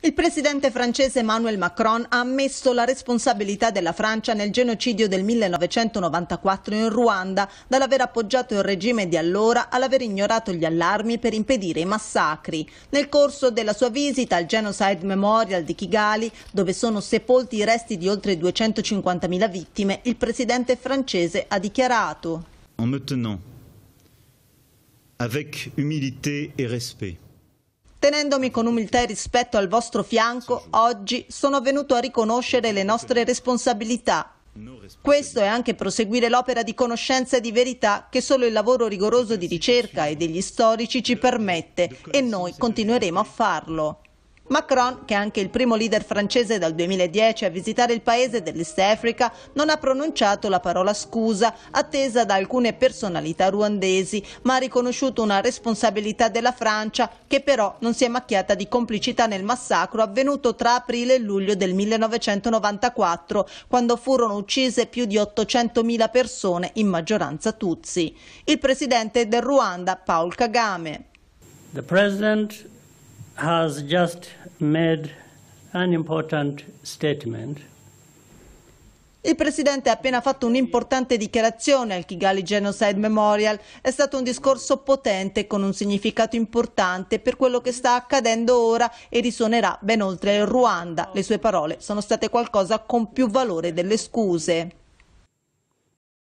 Il presidente francese Emmanuel Macron ha ammesso la responsabilità della Francia nel genocidio del 1994 in Ruanda dall'aver appoggiato il regime di allora all'aver ignorato gli allarmi per impedire i massacri. Nel corso della sua visita al Genocide Memorial di Kigali, dove sono sepolti i resti di oltre 250.000 vittime, il presidente francese ha dichiarato: En me tenant avec humilité et respect Tenendomi con umiltà e rispetto al vostro fianco, oggi sono venuto a riconoscere le nostre responsabilità. Questo è anche proseguire l'opera di conoscenza e di verità che solo il lavoro rigoroso di ricerca e degli storici ci permette e noi continueremo a farlo. Macron, che è anche il primo leader francese dal 2010 a visitare il paese dell'Est Africa, non ha pronunciato la parola scusa, attesa da alcune personalità ruandesi, ma ha riconosciuto una responsabilità della Francia, che però non si è macchiata di complicità nel massacro avvenuto tra aprile e luglio del 1994, quando furono uccise più di 800.000 persone, in maggioranza Tutsi. Il presidente del Ruanda, Paul Kagame. The president has just made an important statement. Il Presidente ha appena fatto un'importante dichiarazione al Kigali Genocide Memorial. È stato un discorso potente con un significato importante per quello che sta accadendo ora e risuonerà ben oltre il Ruanda. Le sue parole sono state qualcosa con più valore delle scuse.